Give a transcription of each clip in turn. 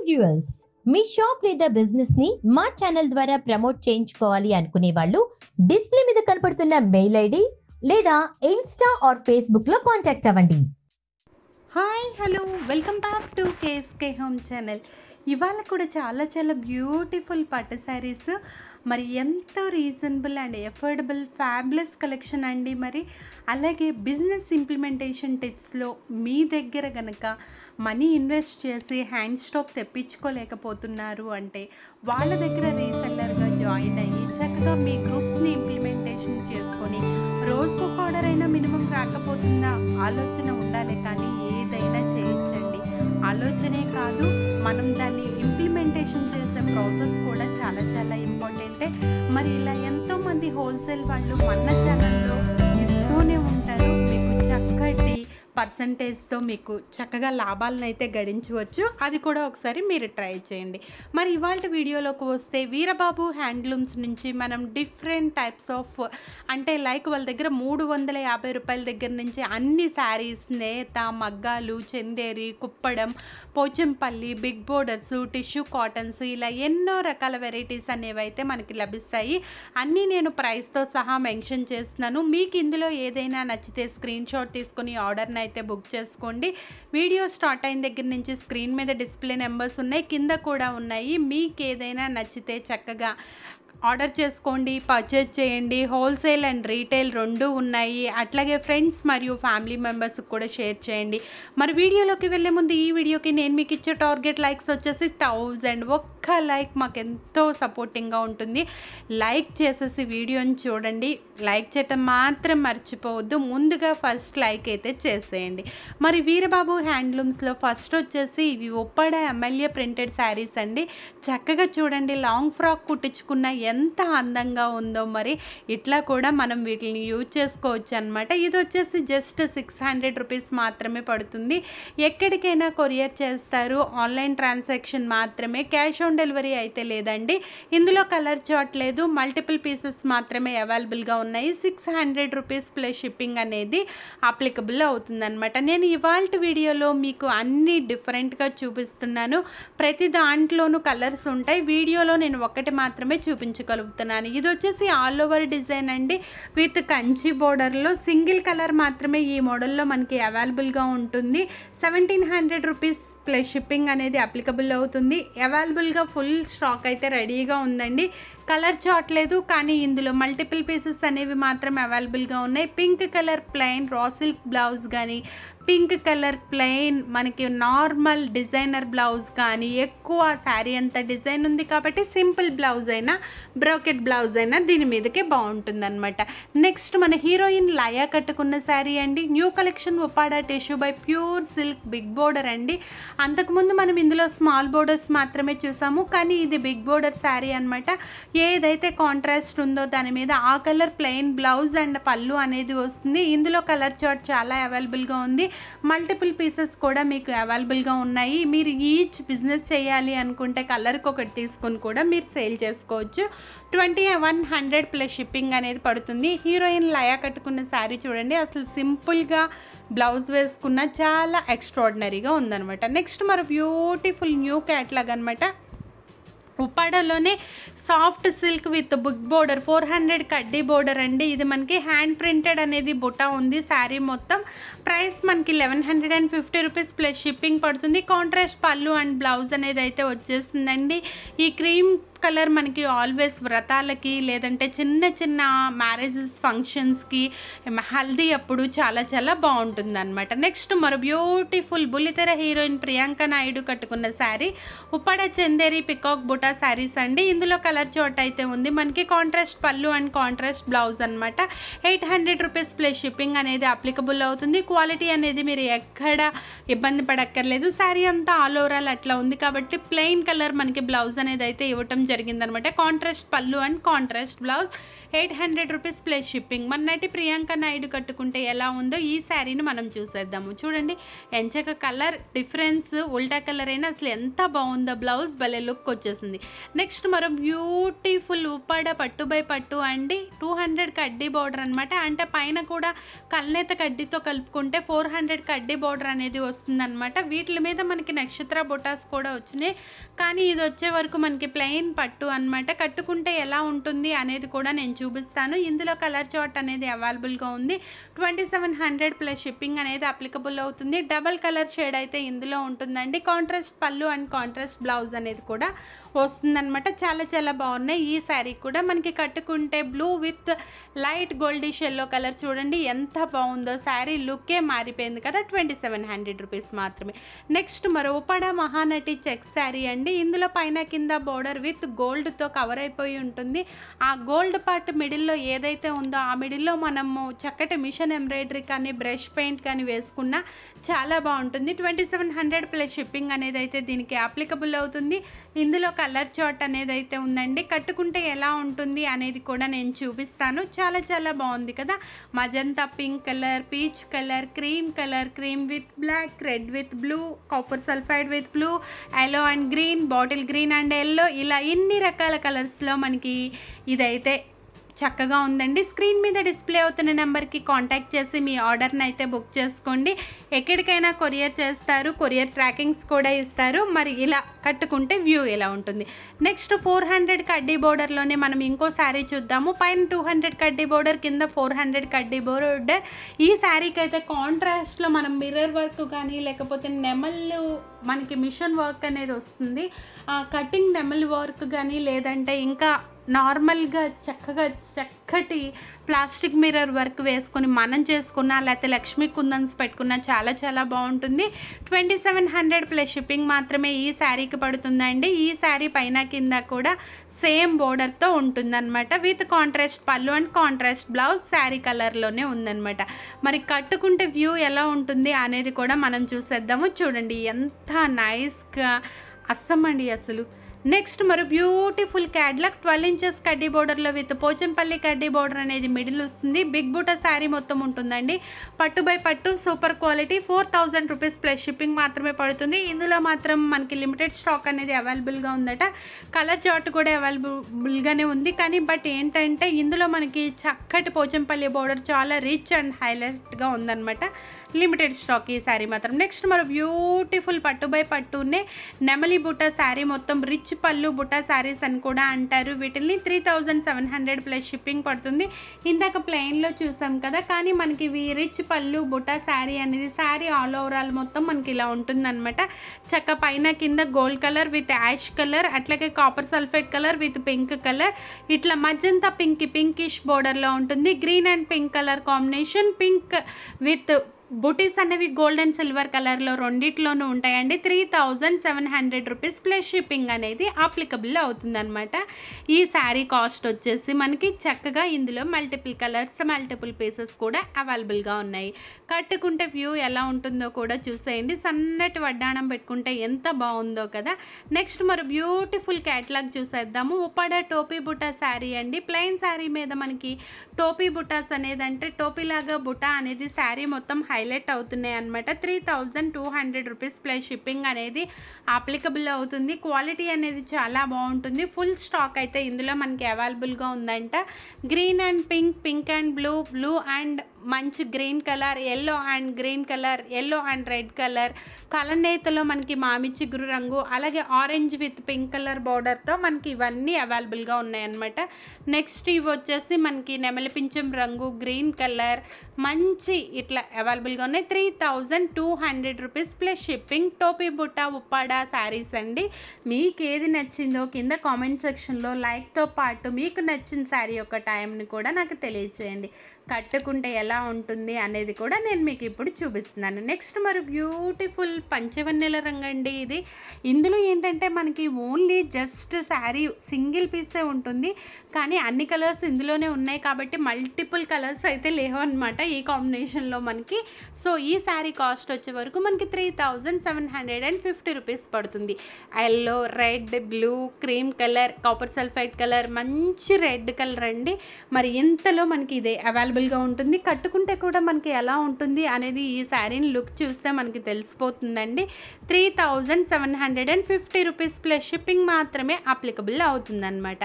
all viewers మీ shop లేదా business ని మా ఛానల్ ద్వారా ప్రమోట్ చేయించుకోవాలి అనుకునే వాళ్ళు డిస్ప్లే మీద కనపడుతున్న మెయిల్ ఐడి లేదా ఇన్స్టా ఆర్ ఫేస్బుక్ లో కాంటాక్ట్ అవ్వండి hi hello welcome back to KSK home channel ఇవాళ కూడా చాలా చాలా బ్యూటిఫుల్ పట్టు శారీస్ మరి ఎంతో reasonable and affordable fabulous collection అండి మరి అలాగే బిజినెస్ ఇంప్లిమెంటేషన్ టిప్స్లో మీ దగ్గర కనుక మనీ ఇన్వెస్ట్ చేసి హ్యాండ్ స్టాప్ తెప్పించుకోలేకపోతున్నారు అంటే వాళ్ళ దగ్గర రీసెల్లర్గా జాయిన్ అయ్యి చక్కగా మీ గ్రూప్స్ని ఇంప్లిమెంటేషన్ చేసుకొని రోజుకు ఒక ఆర్డర్ అయినా మినిమం రాకపోతున్న ఆలోచన ఉండాలి కానీ ఏదైనా చేయించండి ఆలోచనే కాదు మనం దాన్ని ప్రజెంటేషన్ చేసే ప్రాసెస్ కూడా చాలా చాలా ఇంపార్టెంటే మరి ఇలా ఎంతోమంది హోల్సేల్ వాళ్ళు మన ఛానల్లో ఇస్తూనే ఉంటారు మీకు చక్కటి పర్సంటేజ్తో మీకు చక్కగా లాభాలను అయితే గడించవచ్చు అది కూడా ఒకసారి మీరు ట్రై చేయండి మరి ఇవాళ వీడియోలోకి వస్తే వీరబాబు హ్యాండ్లూమ్స్ నుంచి మనం డిఫరెంట్ టైప్స్ ఆఫ్ అంటే లైక్ వాళ్ళ దగ్గర మూడు వందల యాభై రూపాయల దగ్గర నుంచి అన్ని శారీస్ నేత మగ్గాలు Chanderi Kuppadam Pochampalli big borders tissue cottons ఇలా ఎన్నో రకాల వెరైటీస్ అనేవి అయితే మనకి లభిస్తాయి అన్నీ నేను ప్రైస్తో సహా మెన్షన్ చేస్తున్నాను మీకు ఇందులో ఏదైనా నచ్చితే స్క్రీన్ షాట్ తీసుకుని ఆర్డర్ని అయితే బుక్ చేసుకోండి వీడియో స్టార్ట్ అయిన దగ్గర నుంచి స్క్రీన్ మీద డిస్ప్లే నెంబర్స్ ఉన్నాయి కింద కూడా ఉన్నాయి మీకు ఏదైనా నచ్చితే చక్కగా ఆర్డర్ చేసుకోండి పర్చేజ్ చేయండి హోల్సేల్ అండ్ రీటైల్ రెండు ఉన్నాయి అట్లాగే ఫ్రెండ్స్ మరియు ఫ్యామిలీ మెంబర్స్కి కూడా షేర్ చేయండి మరి వీడియోలోకి వెళ్ళే ముందు ఈ వీడియోకి నేను మీకు ఇచ్చే టార్గెట్ లైక్స్ వచ్చేసి థౌజండ్ ఒక్క లైక్ మాకు ఎంతో సపోర్టింగ్గా ఉంటుంది లైక్ చేసేసి వీడియోని చూడండి లైక్ చేయటం మాత్రం మర్చిపోవద్దు ముందుగా ఫస్ట్ లైక్ అయితే చేసేయండి మరి వీరబాబు హ్యాండ్లూమ్స్లో ఫస్ట్ వచ్చేసి ఇవి ఒప్పడ ఎమ్మెల్యే ప్రింటెడ్ శారీస్ అండి చక్కగా చూడండి లాంగ్ ఫ్రాక్ కుట్టించుకున్న ఎంత అందంగా ఉందో మరి ఇట్లా కూడా మనం వీటిని యూజ్ చేసుకోవచ్చు అనమాట ఇది వచ్చేసి జస్ట్ సిక్స్ హండ్రెడ్ రూపీస్ మాత్రమే పడుతుంది ఎక్కడికైనా కొరియర్ చేస్తారు ఆన్లైన్ ట్రాన్సాక్షన్ మాత్రమే క్యాష్ ఆన్ డెలివరీ అయితే లేదండి ఇందులో కలర్ చాట్ లేదు మల్టిపుల్ పీసెస్ మాత్రమే అవైలబుల్గా ఉన్నాయి ఉన్నాయి six hundred rupees plus shipping అనేది అప్లికబుల్ అవుతుందన్నమాట నేను ఇవాళ వీడియోలో మీకు అన్ని డిఫరెంట్గా చూపిస్తున్నాను ప్రతి దాంట్లోనూ కలర్స్ ఉంటాయి వీడియోలో నేను ఒకటి మాత్రమే చూపించగలుగుతున్నాను ఇది వచ్చేసి ఆల్ ఓవర్ డిజైన్ అండి విత్ కంచి బోర్డర్లో సింగిల్ కలర్ మాత్రమే ఈ మోడల్లో మనకి అవైలబుల్గా ఉంటుంది seventeen hundred rupees plus shipping అనేది అప్లికబుల్ అవుతుంది అవైలబుల్గా ఫుల్ స్టాక్ అయితే రెడీగా ఉందండి కలర్ చాట్లేదు కానీ ఇందులో మల్టిపుల్ పీసెస్ అనేవి మాత్రం అవైలబుల్గా ఉన్నాయి pink colour plain raw silk blouse కానీ పింక్ కలర్ ప్లెయిన్ మనకి నార్మల్ డిజైనర్ బ్లౌజ్ కానీ ఎక్కువ శారీ అంత డిజైన్ ఉంది కాబట్టి సింపుల్ బ్లౌజ్ అయినా బ్రోకెట్ బ్లౌజ్ అయినా దీని మీదకే అనమాట నెక్స్ట్ మన హీరోయిన్ లయా కట్టుకున్న శారీ అండి new collection Uppada tissue by pure silk big border అండి అంతకుముందు మనం ఇందులో స్మాల్ బోర్డర్స్ మాత్రమే చూసాము కానీ ఇది బిగ్ బోర్డర్ శారీ అనమాట ఏదైతే కాంట్రాస్ట్ ఉందో దాని మీద ఆ కలర్ ప్లెయిన్ బ్లౌజ్ అండ్ పళ్ళు అనేది వస్తుంది ఇందులో కలర్ చాట్ చాలా అవైలబుల్గా ఉంది మల్టిపుల్ పీసెస్ కూడా మీకు అవైలబుల్గా ఉన్నాయి మీరు ఈచ్ బిజినెస్ చేయాలి అనుకుంటే కలర్కి ఒకటి తీసుకుని కూడా మీరు సేల్ చేసుకోవచ్చు twenty one hundred plus shipping అనేది పడుతుంది హీరోయిన్ లయా కట్టుకున్న శారీ చూడండి అసలు సింపుల్గా బ్లౌజ్ వేసుకున్న చాలా ఎక్స్ట్రాడినరీగా ఉందనమాట నెక్స్ట్ మరో బ్యూటిఫుల్ న్యూ క్యాట్లాగ్ అనమాట ఉప్పాడలోనే soft silk with book border four hundred కడ్డీ బోర్డర్ అండి ఇది మనకి హ్యాండ్ ప్రింటెడ్ అనేది బుటా ఉంది శారీ మొత్తం ప్రైస్ మనకి eleven hundred and fifty rupees plus shipping పడుతుంది కాంట్రాస్ట్ పళ్ళు అండ్ బ్లౌజ్ అనేది అయితే వచ్చేసిందండి ఈ క్రీమ్ కలర్ మనకి ఆల్వేస్ వ్రతాలకి లేదంటే చిన్న చిన్న మ్యారేజెస్ ఫంక్షన్స్కి హల్దీ అప్పుడు చాలా చాలా బాగుంటుంది అనమాట నెక్స్ట్ మరో బ్యూటిఫుల్ బుల్లితెర హీరోయిన్ ప్రియాంక నాయుడు కట్టుకున్న శారీ ఉప్పాడ చందేరి పికాక్ బుటా శారీస్ అండి ఇందులో కలర్ చోట అయితే ఉంది మనకి contrast pallu and contrast blouse అనమాట eight hundred rupees plus shipping అనేది అప్లికబుల్ అవుతుంది క్వాలిటీ అనేది మీరు ఎక్కడ ఇబ్బంది పడక్కర్లేదు శారీ అంతా ఆల్ ఓవరాల్ అట్లా ఉంది కాబట్టి ప్లెయిన్ కలర్ మనకి బ్లౌజ్ అనేది అయితే ఇవ్వటం జరిగిందనమాట contrast pallu and contrast blouse eight hundred rupees plus shipping మొన్నటి ప్రియాంక నాయుడు కట్టుకుంటే ఎలా ఉందో ఈ శారీని మనం చూసేద్దాము చూడండి ఎంచక కలర్ డిఫరెన్స్ ఉల్టా కలర్ అయినా అసలు ఎంత బాగుందో బ్లౌజ్ భలే లుక్ వచ్చేసింది నెక్స్ట్ మరో బ్యూటిఫుల్ ఉప్పాడ పట్టు బై పట్టు అండి టూ హండ్రెడ్ కడ్డీ బార్డర్ అనమాట అంటే పైన కూడా కల్నేత కడ్డీతో కలుపుకుంటే ఫోర్ హండ్రెడ్ కడ్డీ బార్డర్ అనేది వస్తుందన్నమాట వీటి మీద మనకి నక్షత్ర బొటాస్ కూడా వచ్చినాయి కానీ ఇది వచ్చే వరకు మనకి ప్లెయిన్ పట్టు అనమాట కట్టుకుంటే ఎలా ఉంటుంది అనేది కూడా నేను చూపిస్తాను ఇందులో కలర్ చాట్ అనేది అవైలబుల్గా ఉంది twenty seven hundred plus shipping అనేది అప్లికబుల్ అవుతుంది డబల్ కలర్ షేడ్ అయితే ఇందులో ఉంటుందండి contrast pallu and contrast blouse అనేది కూడా వస్తుందన్నమాట చాలా చాలా బాగున్నాయి ఈ శారీ కూడా మనకి కట్టుకుంటే బ్లూ విత్ లైట్ గోల్డీ షెల్లో కలర్ చూడండి ఎంత బాగుందో శారీ లుక్కే మారిపోయింది కదా ట్వంటీ సెవెన్ హండ్రెడ్ రూపీస్ మాత్రమే నెక్స్ట్ మరోపడ మహానటి చెక్ శారీ అండి ఇందులో పైన కింద బోర్డర్ విత్ గోల్డ్తో కవర్ అయిపోయి ఉంటుంది ఆ గోల్డ్ పార్ట్ మిడిల్లో ఏదైతే ఉందో ఆ మిడిల్లో మనము చక్కటి మిషన్ ఎంబ్రాయిడరీ కానీ బ్రష్ పెయింట్ కానీ వేసుకున్నా చాలా బాగుంటుంది twenty seven hundred plus shipping అనేది అయితే దీనికి అప్లికబుల్ అవుతుంది ఇందులో కలర్ చాట్ అనేది అయితే ఉందండి కట్టుకుంటే ఎలా ఉంటుంది అనేది కూడా నేను చూపిస్తాను చాలా చాలా బాగుంది కదా magenta pink colour peach colour cream colour cream with black red with blue copper sulphide with blue yellow and green bottle green and yellow ఇలా ఇన్ ఎన్ని రకాల కలర్స్లో మనకి ఇదైతే చక్కగా ఉందండి స్క్రీన్ మీద డిస్ప్లే అవుతున్న నెంబర్కి కాంటాక్ట్ చేసి మీ ఆర్డర్ని అయితే బుక్ చేసుకోండి ఎక్కడికైనా కొరియర్ చేస్తారు కొరియర్ ట్రాకింగ్స్ కూడా ఇస్తారు మరి ఇలా కట్టుకుంటే వ్యూ ఇలా ఉంటుంది నెక్స్ట్ ఫోర్ హండ్రెడ్ కడ్డీ బోర్డర్లోనే మనం ఇంకో శారీ చూద్దాము పైన టూ హండ్రెడ్ కడ్డీ బోర్డర్ కింద ఫోర్ హండ్రెడ్ కడ్డీ బోర్డర్ ఈ శారీకి అయితే కాంట్రాస్ట్లో మనం మిర్రర్ వర్క్ కానీ లేకపోతే నెమళ్ళు మనకి మిషన్ వర్క్ అనేది వస్తుంది కటింగ్ నెమల్ వర్క్ కానీ లేదంటే ఇంకా నార్మల్గా చక్కగా చక్కటి ప్లాస్టిక్ మిర్రర్ వర్క్ వేసుకొని మనం చేసుకున్నా లేకపోతే లక్ష్మీ కుందన్స్ పెట్టుకున్నా చాలా చాలా బాగుంటుంది twenty seven hundred plus shipping మాత్రమే ఈ శారీకి పడుతుందండి ఈ శారీ పైన కింద కూడా సేమ్ బోర్డర్తో ఉంటుందన్నమాట with contrast pallu and contrast blouse sari కలర్లోనే ఉందన్నమాట మరి కట్టుకుంటే వ్యూ ఎలా ఉంటుంది అనేది కూడా మనం చూసేద్దాము చూడండి ఎంత నైస్గా అస్సమండి అసలు నెక్స్ట్ మరి బ్యూటిఫుల్ క్యాడ్లక్ ట్వెల్వ్ ఇంచెస్ కడ్డీ బోర్డర్లో విత్ పోచంపల్లి కడ్డీ బోర్డర్ అనేది మిడిల్ వస్తుంది బిగ్ బూట శారీ మొత్తం ఉంటుందండి పట్టు బై పట్టు super quality four thousand rupees plus shipping మాత్రమే పడుతుంది ఇందులో మాత్రం మనకి లిమిటెడ్ స్టాక్ అనేది అవైలబుల్గా ఉందట కలర్ చార్ట్ కూడా అవైలబుల్గానే ఉంది కానీ బట్ ఏంటంటే ఇందులో మనకి చక్కటి పోచంపల్లి బోర్డర్ చాలా రిచ్ అండ్ హైలైట్గా ఉందన్నమాట లిమిటెడ్ స్టాక్ ఈ శారీ మాత్రం నెక్స్ట్ మరో బ్యూటిఫుల్ పట్టు బై పట్టునే నెమలి బుట్ట శారీ మొత్తం రిచ్ పళ్ళు బుట్ట శారీస్ అని కూడా అంటారు వీటిని three thousand seven hundred plus shipping పడుతుంది ఇందాక ప్లెయిన్లో చూసాం కదా కానీ మనకి ఇవి రిచ్ పళ్ళు బుట్ట శారీ అనేది శారీ ఆల్ ఓవరాల్ మొత్తం మనకి ఇలా ఉంటుందన్నమాట చక్క పైన కింద gold colour with ash colour అట్లాగే copper sulphate colour with pink colour ఇట్లా మజంతా పింక్ పింకిష్ బోర్డర్లో ఉంటుంది green and pink colour combination pink with బుటీస్ అనేవి గోల్డ్ అండ్ సిల్వర్ కలర్లో రెండిట్లోనూ ఉంటాయండి three thousand seven hundred rupees plus shipping అనేది అప్లికబుల్ అవుతుందన్నమాట ఈ శారీ కాస్ట్ వచ్చేసి మనకి చక్కగా ఇందులో మల్టిపుల్ కలర్స్ మల్టిపుల్ పీసెస్ కూడా అవైలబుల్గా ఉన్నాయి కట్టుకుంటే వ్యూ ఎలా ఉంటుందో కూడా చూసేయండి సన్నటి వడ్డాణం పెట్టుకుంటే ఎంత బాగుందో కదా నెక్స్ట్ మరి బ్యూటిఫుల్ క్యాట్లాగ్ చూసేద్దాము ఉపాడ టోపీ బుటా శారీ అండి ప్లెయిన్ శారీ మీద మనకి టోపీ బుటాస్ అనేది అంటే టోపీలాగా బుటా అనేది శారీ మొత్తం హై హైలైట్ అవుతున్నాయి అనమాట three thousand two hundred rupees plus shipping అనేది అప్లికబుల్ అవుతుంది క్వాలిటీ అనేది చాలా బాగుంటుంది ఫుల్ స్టాక్ అయితే ఇందులో మనకి అవైలబుల్గా ఉందంట green and pink pink and blue blue and మంచి green colour yellow and green colour yellow and red colour కలండేతలో మనకి మామి చిగురు రంగు అలాగే ఆరెంజ్ విత్ పింక్ కలర్ బార్డర్తో మనకి ఇవన్నీ అవైలబుల్గా ఉన్నాయన్నమాట నెక్స్ట్ ఇవి వచ్చేసి మనకి నెమలిపించం రంగు గ్రీన్ కలర్ మంచి ఇట్లా అవైలబుల్గా ఉన్నాయి three thousand two hundred rupees plus shipping టోపీ బుట్ట ఉప్పాడ శారీస్ అండి మీకు ఏది నచ్చిందో కింద కామెంట్ సెక్షన్లో లైక్తో పాటు మీకు నచ్చిన శారీ యొక్క టైంని కూడా నాకు తెలియచేయండి కట్టుకుంటే ఎలా ఉంటుంది అనేది కూడా నేను మీకు ఇప్పుడు చూపిస్తున్నాను నెక్స్ట్ మరి బ్యూటిఫుల్ పంచవన్నెల రంగు అండి ఇది ఇందులో ఏంటంటే మనకి ఓన్లీ జస్ట్ శారీ సింగిల్ పీసే ఉంటుంది కానీ అన్ని కలర్స్ ఇందులోనే ఉన్నాయి కాబట్టి మల్టిపుల్ కలర్స్ అయితే లేవు అనమాట ఈ కాంబినేషన్లో మనకి సో ఈ శారీ కాస్ట్ వచ్చే వరకు మనకి three seven hundred and fifty rupees పడుతుంది yellow red blue cream colour copper sulphide colour మంచి రెడ్ కలర్ అండి మరి ఇంతలో మనకి ఇదే అవైలబుల్ కంఫర్టబుల్గా ఉంటుంది కట్టుకుంటే కూడా మనకి ఎలా ఉంటుంది అనేది ఈ శారీని లుక్ చూస్తే మనకి తెలిసిపోతుందండి three thousand seven hundred and fifty rupees plus shipping మాత్రమే అప్లికబుల్ అవుతుందన్నమాట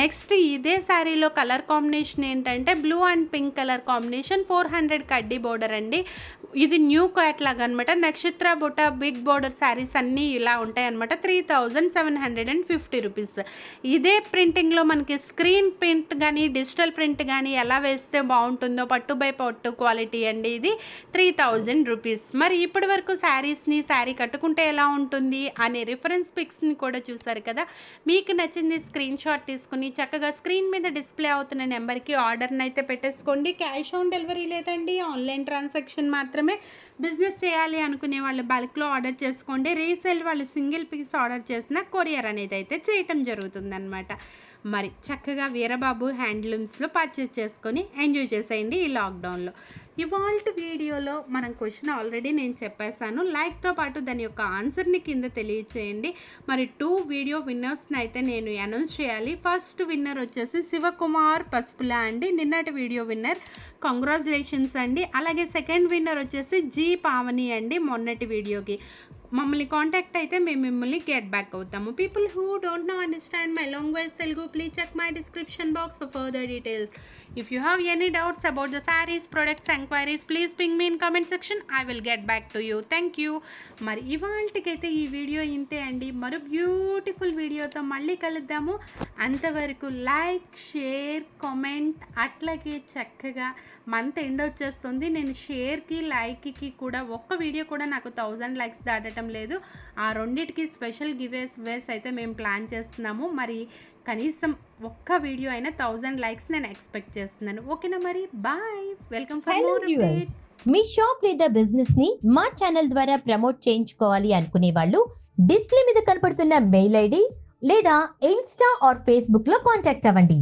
నెక్స్ట్ ఇదే శారీలో కలర్ కాంబినేషన్ ఏంటంటే blue and pink colour combination four hundred కడ్డీ బోర్డర్ అండి ఇది న్యూ క్యాట్ లాగా అనమాట నక్షత్ర బుట్ట బిగ్ బోర్డర్ శారీస్ అన్నీ ఇలా ఉంటాయి అనమాట three thousand seven hundred and fifty rupees ఇదే ప్రింటింగ్లో మనకి స్క్రీన్ ప్రింట్ కానీ డిజిటల్ ప్రింట్ కానీ ఎలా వేస్తే బాగుంటుంది బాగుంటుందో బై పట్టు క్వాలిటీ అండి ఇది త్రీ థౌజండ్ రూపీస్ మరి ఇప్పటి వరకు శారీస్ని శారీ కట్టుకుంటే ఎలా ఉంటుంది అనే రిఫరెన్స్ పిక్స్ని కూడా చూసారు కదా మీకు నచ్చింది స్క్రీన్ షాట్ తీసుకుని చక్కగా స్క్రీన్ మీద డిస్ప్లే అవుతున్న నెంబర్కి ఆర్డర్ని అయితే పెట్టేసుకోండి క్యాష్ ఆన్ డెలివరీ లేదండి ఆన్లైన్ ట్రాన్సాక్షన్ మాత్రమే బిజినెస్ చేయాలి అనుకునే వాళ్ళు బల్క్లో ఆర్డర్ చేసుకోండి రీసేల్ వాళ్ళు సింగిల్ పీస్ ఆర్డర్ చేసిన కొరియర్ అనేది అయితే చేయటం జరుగుతుందన్నమాట మరి చక్కగా వీరబాబు హ్యాండ్లూమ్స్లో పర్చేస్ చేసుకొని ఎంజాయ్ చేసేయండి ఈ లాక్డౌన్లో ఇవాల్ట్ వీడియోలో మనం క్వశ్చన్ ఆల్రెడీ నేను చెప్పేశాను లైక్తో పాటు దాని యొక్క ఆన్సర్ని కింద తెలియచేయండి మరి టూ వీడియో విన్నర్స్ని అయితే నేను అనౌన్స్ చేయాలి ఫస్ట్ విన్నర్ వచ్చేసి శివకుమార్ పసుపుల అండి నిన్నటి వీడియో విన్నర్ కంగ్రాచులేషన్స్ అండి అలాగే సెకండ్ విన్నర్ వచ్చేసి జీ పావని అండి మొన్నటి వీడియోకి మమ్మల్ని కాంటాక్ట్ అయితే మేము మిమ్మల్ని గెట్ బ్యాక్ అవుతాము people who don't know understand my language Telugu please check my description box for further details if you have any doubts about the saris products enquiries please ping me in comment section I will get back to you thank you మరి ఇవాళకైతే ఈ video ఇంతే అండి మరో beautiful వీడియోతో మళ్ళీ కలుద్దాము అంతవరకు లైక్ షేర్ కామెంట్ అట్లాగే చక్కగా మంత్ ఎండ్ వచ్చేస్తుంది నేను షేర్కి లైక్కి కూడా ఒక్క వీడియో కూడా నాకు థౌజండ్ లైక్స్ దాటడం లేదు ఆ రెండింటికి స్పెషల్ గివేస్ వేస్ అయితే మేము ప్లాన్ చేస్తున్నాము మరి కనీసం ఒక్క వీడియో అయినా థౌజండ్ లైక్స్ నేను ఎక్స్పెక్ట్ చేస్తున్నాను ఓకేనా మరి బాయ్ వెల్కమ్ ఫర్ మీ షాప్ లేదా బిజినెస్ ని మా ఛానల్ ద్వారా ప్రమోట్ చేయించుకోవాలి అనుకునే వాళ్ళు డిస్ప్లే మీద కనపడుతున్న మెయిల్ ఐడి లేదా ఇన్స్టా ఆర్ ఫేస్బుక్ లో కాంటాక్ట్ అవ్వండి